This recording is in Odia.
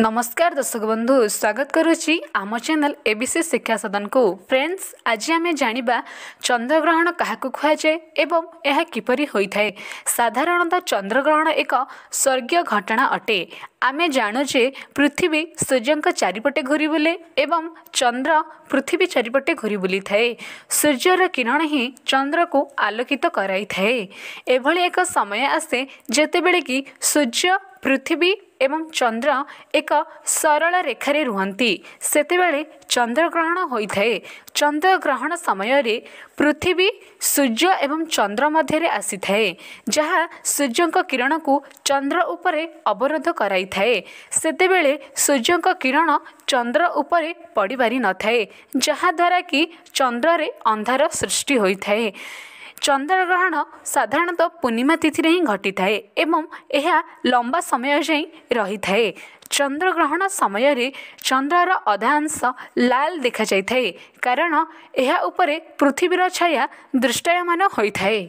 नमस्कार दर्शक बंधु स्वागत करम चेल ए सी शिक्षा सदन को फ्रेंड्स आज आम जाना चंद्रग्रहण क्या कहुए यह किपरी होता है चंद्रग्रहण एक स्वर्ग घटना अटे आम जानूजे पृथ्वी सूर्य के चारिपटे घूरी बुले एवं चंद्र पृथ्वी चारिपटे घूरी बुली थाए सूर्यर किरण ही चंद्र को आलोकित कराई थाए एक समय आसे जिते बड़े कि सूर्य ପୃଥିବୀ ଏବଂ ଚନ୍ଦ୍ର ଏକ ସରଳ ରେଖାରେ ରୁହନ୍ତି ସେତେବେଳେ ଚନ୍ଦ୍ରଗ୍ରହଣ ହୋଇଥାଏ ଚନ୍ଦ୍ରଗ୍ରହଣ ସମୟରେ ପୃଥିବୀ ସୂର୍ଯ୍ୟ ଏବଂ ଚନ୍ଦ୍ର ମଧ୍ୟରେ ଆସିଥାଏ ଯାହା ସୂର୍ଯ୍ୟଙ୍କ କିରଣକୁ ଚନ୍ଦ୍ର ଉପରେ ଅବରୋଧ କରାଇଥାଏ ସେତେବେଳେ ସୂର୍ଯ୍ୟଙ୍କ କିରଣ ଚନ୍ଦ୍ର ଉପରେ ପଡ଼ିପାରିନଥାଏ ଯାହାଦ୍ୱାରା କି ଚନ୍ଦ୍ରରେ ଅନ୍ଧାର ସୃଷ୍ଟି ହୋଇଥାଏ ଚନ୍ଦ୍ରଗ୍ରହଣ ସାଧାରଣତଃ ପୂର୍ଣ୍ଣିମା ତିଥିରେ ହିଁ ଘଟିଥାଏ ଏବଂ ଏହା ଲମ୍ବା ସମୟ ଯାଇ ରହିଥାଏ ଚନ୍ଦ୍ରଗ୍ରହଣ ସମୟରେ ଚନ୍ଦ୍ରର ଅଧାଂଶ ଲାଲ ଦେଖାଯାଇଥାଏ କାରଣ ଏହା ଉପରେ ପୃଥିବୀର ଛାୟା ଦୃଷ୍ଟାୟମାନ ହୋଇଥାଏ